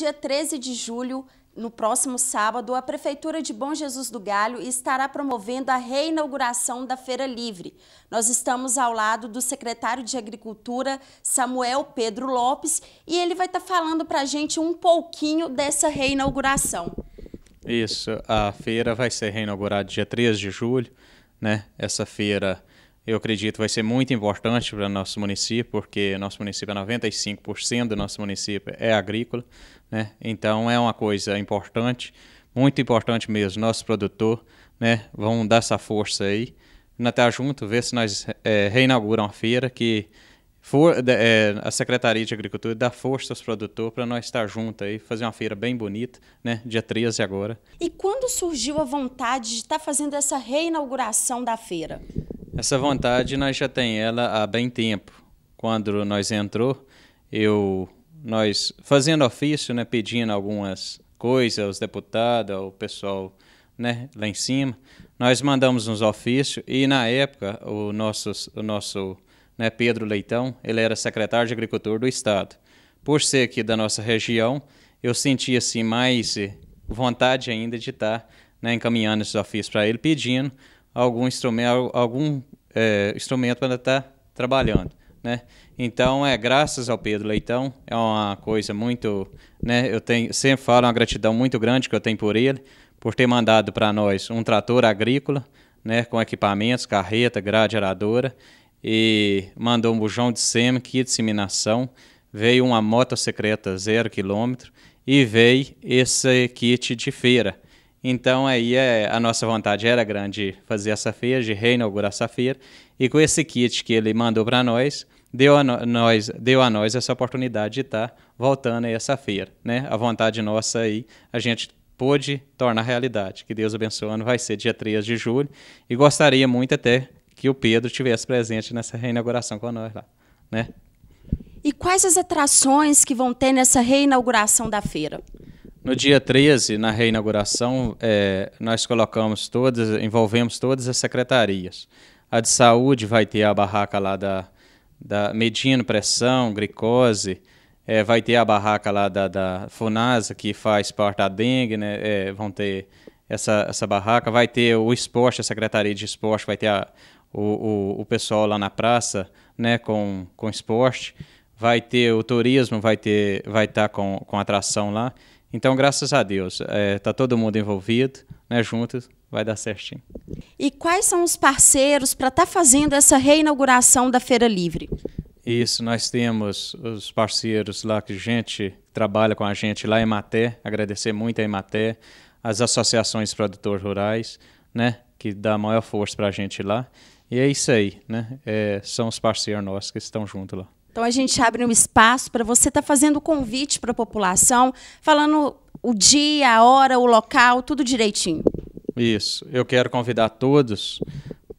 Dia 13 de julho, no próximo sábado, a Prefeitura de Bom Jesus do Galho estará promovendo a reinauguração da Feira Livre. Nós estamos ao lado do secretário de Agricultura, Samuel Pedro Lopes, e ele vai estar tá falando para a gente um pouquinho dessa reinauguração. Isso, a feira vai ser reinaugurada dia 13 de julho, né? Essa feira eu acredito vai ser muito importante para nosso município, porque nosso município é 95% do nosso município é agrícola, né? Então é uma coisa importante, muito importante mesmo. Nosso produtor, né? Vão dar essa força aí. Nós tá junto, ver se nós é, reinauguramos a feira que for, é, a Secretaria de Agricultura dá força aos produtores para nós estar tá junto aí, fazer uma feira bem bonita, né? Dia 13 agora. E quando surgiu a vontade de estar tá fazendo essa reinauguração da feira? Essa vontade nós já tem ela há bem tempo. Quando nós entrou, eu nós fazendo ofício, né, pedindo algumas coisas aos deputados, ao pessoal, né, lá em cima, nós mandamos uns ofícios e na época o nosso o nosso, né, Pedro Leitão, ele era secretário de agricultura do estado. Por ser aqui da nossa região, eu sentia assim mais vontade ainda de estar tá, né, encaminhando esses ofícios para ele, pedindo algum instrumento, algum é, instrumento para estar trabalhando, né? Então é graças ao Pedro Leitão é uma coisa muito, né? Eu tenho sempre falo uma gratidão muito grande que eu tenho por ele por ter mandado para nós um trator agrícola, né? Com equipamentos, carreta, grade aradora e mandou um bujão de sêmen, kit de seminação, veio uma moto secreta zero quilômetro e veio esse kit de feira então aí é, a nossa vontade era grande fazer essa feira, de reinaugurar essa feira, e com esse kit que ele mandou para nós, deu a, no, nós, deu a nós essa oportunidade de estar tá voltando a essa feira, né? A vontade nossa aí, a gente pôde tornar realidade. Que Deus abençoando, vai ser dia 3 de julho, e gostaria muito até que o Pedro tivesse presente nessa reinauguração com nós lá, né? E quais as atrações que vão ter nessa reinauguração da feira? No dia 13, na reinauguração, é, nós colocamos todas, envolvemos todas as secretarias. A de saúde vai ter a barraca lá da, da medindo pressão, glicose, é, vai ter a barraca lá da, da FUNASA, que faz parte da dengue, né? É, vão ter essa, essa barraca. Vai ter o esporte, a Secretaria de Esporte, vai ter a, o, o, o, pessoal lá na praça né? com, com esporte. Vai ter o turismo, vai estar vai tá com, com atração lá. Então, graças a Deus, está é, tá todo mundo envolvido, né, juntos, vai dar certinho. E quais são os parceiros para estar tá fazendo essa reinauguração da Feira Livre? Isso, nós temos os parceiros lá que a gente trabalha com a gente lá em Maté, agradecer muito a Ematé, as associações produtores rurais, né, que dá maior força para a gente lá. E é isso aí, né? É, são os parceiros nossos que estão junto lá. Então a gente abre um espaço para você estar tá fazendo convite para a população, falando o dia, a hora, o local, tudo direitinho. Isso. Eu quero convidar todos,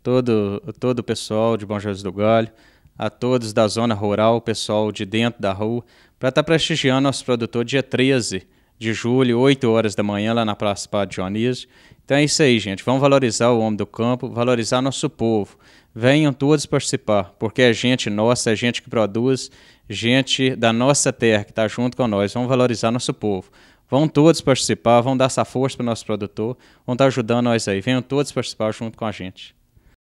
todo, todo o pessoal de Bom Jesus do Galho, a todos da zona rural, o pessoal de dentro da rua, para estar tá prestigiando nosso produtor dia 13 de julho, 8 horas da manhã, lá na Praça Padre Dionísio. Então é isso aí, gente. Vamos valorizar o homem do campo, valorizar nosso povo. Venham todos participar, porque é gente nossa, é gente que produz, gente da nossa terra que está junto com nós. Vamos valorizar nosso povo. Vão todos participar, vão dar essa força para o nosso produtor, vão estar tá ajudando nós aí. Venham todos participar junto com a gente.